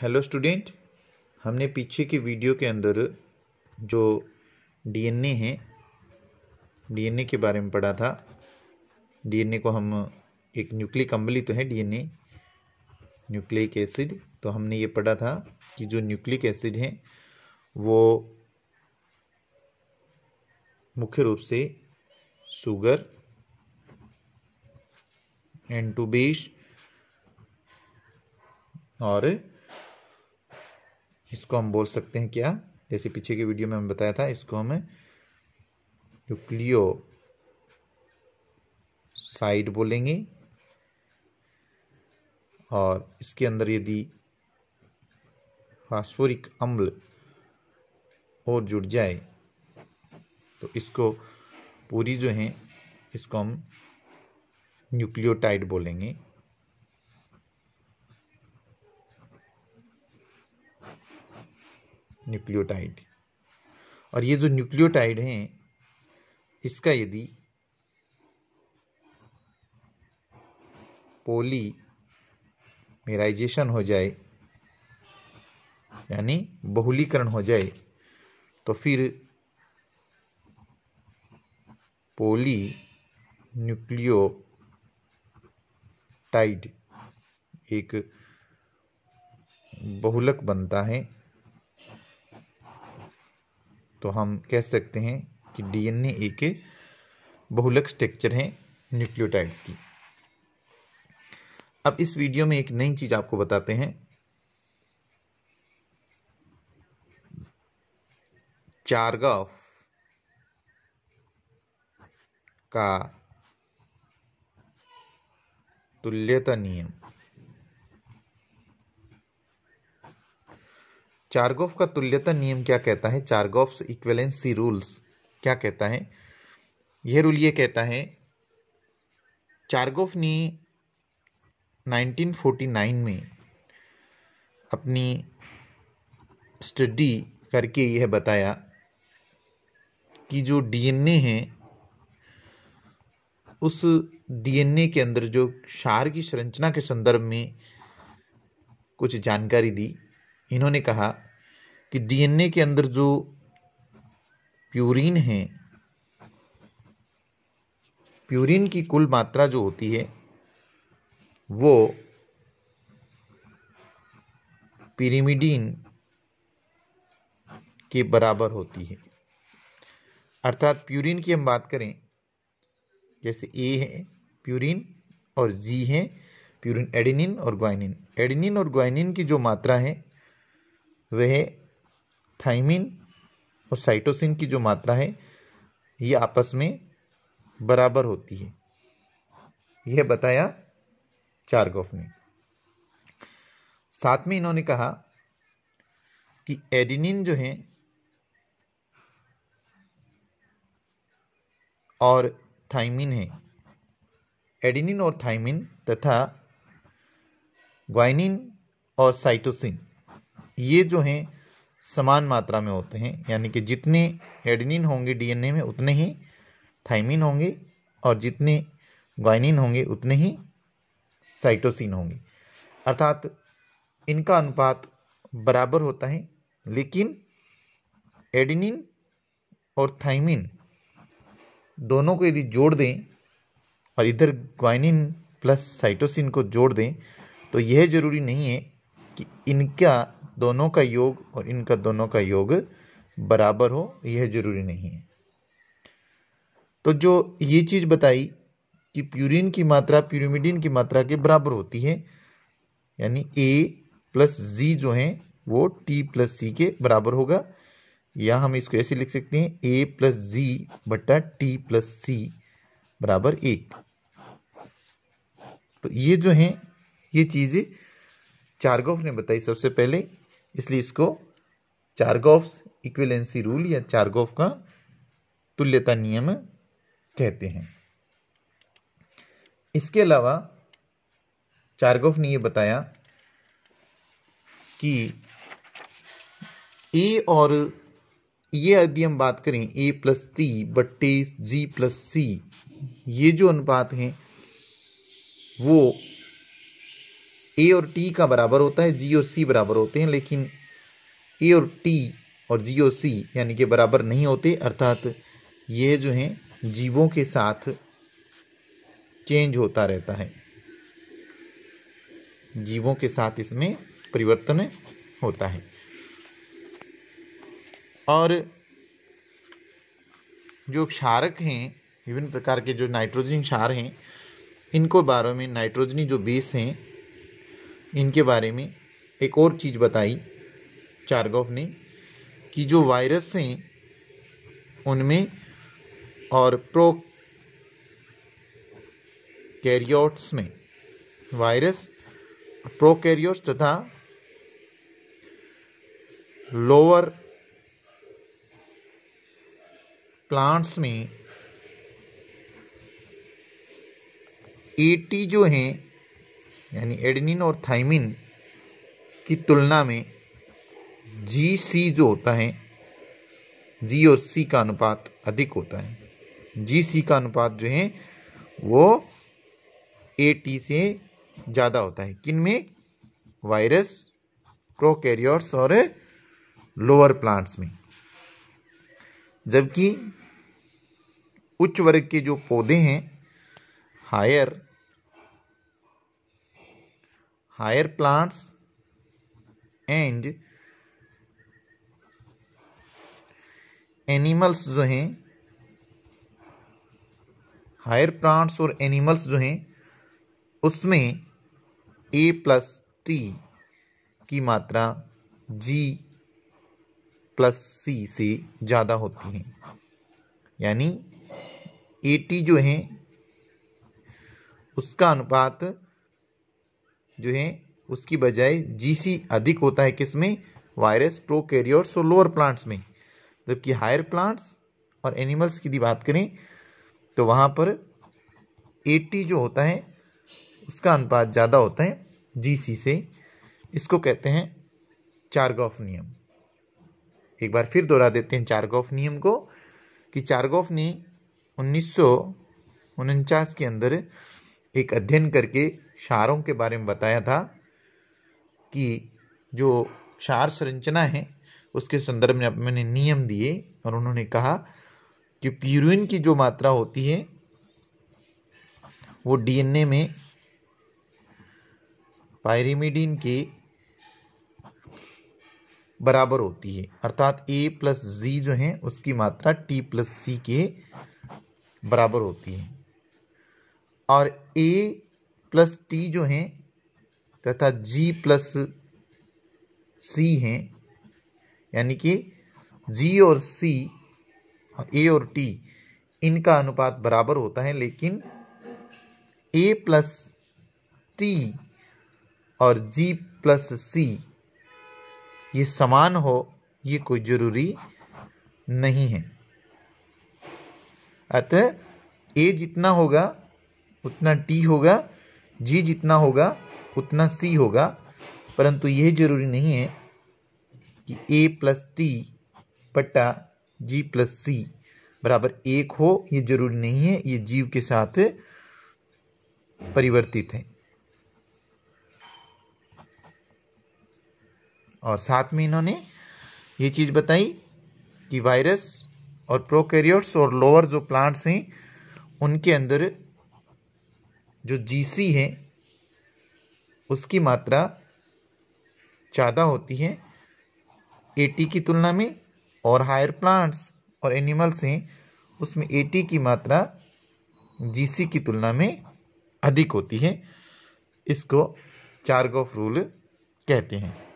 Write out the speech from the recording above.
hello student हमने पीछे की वीडियो के अंदर जो डीएनए है डीएनए के बारे में पढ़ा था डीएनए को हम एक न्यूक्लिक अम्बली तो है डीएनए न्यूक्लिक एसिड तो हमने ये पढ़ा था कि जो न्यूक्लिक एसिड है वो मुख्य रूप से शुगर एंटूबीश और इसको हम बोल सकते हैं क्या जैसे पीछे की वीडियो में हम बताया था इसको हमें न्यूक्लियो साइड बोलेंगे और इसके अंदर यदि फास्फोरिक अम्ल और जुड़ जाए तो इसको पूरी जो है इसको हम न्यूक्लियोटाइड बोलेंगे न्यूक्लियोटाइड और ये जो न्यूक्लियोटाइड हैं इसका यदि पोली मेराइजेशन हो जाए यानी बहुलीकरण हो जाए तो फिर पोली न्यूक्लियो टाइड एक बहुलक बनता है तो हम कह सकते हैं कि डीएनए एक बहुलक स्ट्रक्चर है न्यूक्लियोटाइड्स की अब इस वीडियो में एक नई चीज आपको बताते हैं चारगाफ का तुल्यता नियम चार्गोफ का तुल्यता नियम क्या कहता है चार्गोफ्स इक्वेलेंसी रूल्स क्या कहता है यह रूल ये कहता है चार्गोफ ने 1949 में अपनी स्टडी करके यह बताया कि जो डीएनए है उस डीएनए के अंदर जो क्षार की संरचना के संदर्भ में कुछ जानकारी दी इन्होंने कहा कि डीएनए के अंदर जो प्यूरिन है प्यूरिन की कुल मात्रा जो होती है वो पिरिमिडीन के बराबर होती है अर्थात प्यूरिन की हम बात करें जैसे ए है प्यूरिन और जी है प्यूरिन एडिनिन और ग्वाइनिन एडिनिन और ग्वाइनिन की जो मात्रा है वह थाइमिन और साइटोसिन की जो मात्रा है ये आपस में बराबर होती है यह बताया चार्गोफ ने साथ में इन्होंने कहा कि एडिनिन जो है और थाइमिन है एडिनिन और थाइमिन तथा ग्वाइनिन और साइटोसिन ये जो हैं समान मात्रा में होते हैं यानी कि जितने एडिनिन होंगे डीएनए में उतने ही थाइमिन होंगे और जितने ग्वाइनिन होंगे उतने ही साइटोसिन होंगे अर्थात इनका अनुपात बराबर होता है लेकिन एडिनिन और थाइमिन दोनों को यदि जोड़ दें और इधर ग्वाइनिन प्लस साइटोसिन को जोड़ दें तो यह जरूरी नहीं है कि इनका दोनों का योग और इनका दोनों का योग बराबर हो यह जरूरी नहीं है तो जो ये चीज़ बताई कि प्यूरिन की मात्रा प्यूरिमिडिन की मात्रा के बराबर होती है यानी ए प्लस जी जो है वो टी प्लस सी के बराबर होगा या हम इसको ऐसे लिख सकते हैं ए प्लस जी बट्टा टी प्लस सी बराबर एक तो ये जो है ये चीज़ें चार्गोफ ने बताई सबसे पहले इसलिए इसको चार्गोफ्स इक्विलेंसी रूल या चार्गोफ का तुल्यता नियम कहते हैं इसके अलावा चार्गोफ ने यह बताया कि ए और ये यदि हम बात करें ए प्लस टी बट्टे जी प्लस सी ये जो अनुपात हैं वो ए और टी का बराबर होता है जी और सी बराबर होते हैं लेकिन ए और टी और जी और सी यानी कि बराबर नहीं होते अर्थात ये जो हैं जीवों के साथ चेंज होता रहता है जीवों के साथ इसमें परिवर्तन होता है और जो क्षारक हैं विभिन्न प्रकार के जो नाइट्रोजन क्षार हैं इनको बारे में नाइट्रोजनी जो बेस हैं इनके बारे में एक और चीज़ बताई चारगोव ने कि जो वायरस हैं उनमें और प्रो कैरियोट्स में वायरस प्रो कैरियोट्स तथा लोअर प्लांट्स में एटी e जो हैं यानी एडेनिन और थाइमिन की तुलना में जी सी जो होता है जी और सी का अनुपात अधिक होता है जी सी का अनुपात जो है वो ए टी से ज़्यादा होता है किन में वायरस प्रोकैरियोट्स और लोअर प्लांट्स में जबकि उच्च वर्ग के जो पौधे हैं higher higher plants and animals जो हैं हायर प्लांट्स और एनिमल्स जो हैं उसमें ए प्लस टी की मात्रा जी प्लस सी से ज़्यादा होती है यानी ए टी जो है उसका अनुपात जो है उसकी बजाय जीसी अधिक होता है किसमें वायरस प्रोकैरियोट्स और लोअर प्लांट्स में जबकि हायर प्लांट्स और एनिमल्स की बात करें तो वहाँ पर एट्टी जो होता है उसका अनुपात ज़्यादा होता है जीसी से इसको कहते हैं चारगोफ नियम एक बार फिर दोहरा देते हैं चारगोफ नियम को कि चारगोफ ने उन्नीस के अंदर एक अध्ययन करके क्षारों के बारे में बताया था कि जो क्षार संरचना है उसके संदर्भ में मैंने नियम दिए और उन्होंने कहा कि प्यूरिन की जो मात्रा होती है वो डीएनए में पायरिमिडीन के बराबर होती है अर्थात ए प्लस जी जो है उसकी मात्रा टी प्लस सी के बराबर होती है और ए प्लस टी जो हैं तथा जी प्लस सी हैं यानी कि जी और सी ए और टी इनका अनुपात बराबर होता है लेकिन ए प्लस टी और जी प्लस सी ये समान हो ये कोई जरूरी नहीं है अतः ए जितना होगा उतना टी होगा जी जितना होगा उतना सी होगा परंतु यह जरूरी नहीं है कि ए प्लस टी पट्टा जी प्लस सी बराबर एक हो यह जरूरी नहीं है ये जीव के साथ परिवर्तित है और साथ में इन्होंने ये चीज़ बताई कि वायरस और प्रोकैरियोट्स और लोअर जो प्लांट्स हैं उनके अंदर जो जी है उसकी मात्रा ज़्यादा होती है ए की तुलना में और हायर प्लांट्स और एनिमल्स हैं उसमें ए की मात्रा जी की तुलना में अधिक होती है इसको चार्गोफ रूल कहते हैं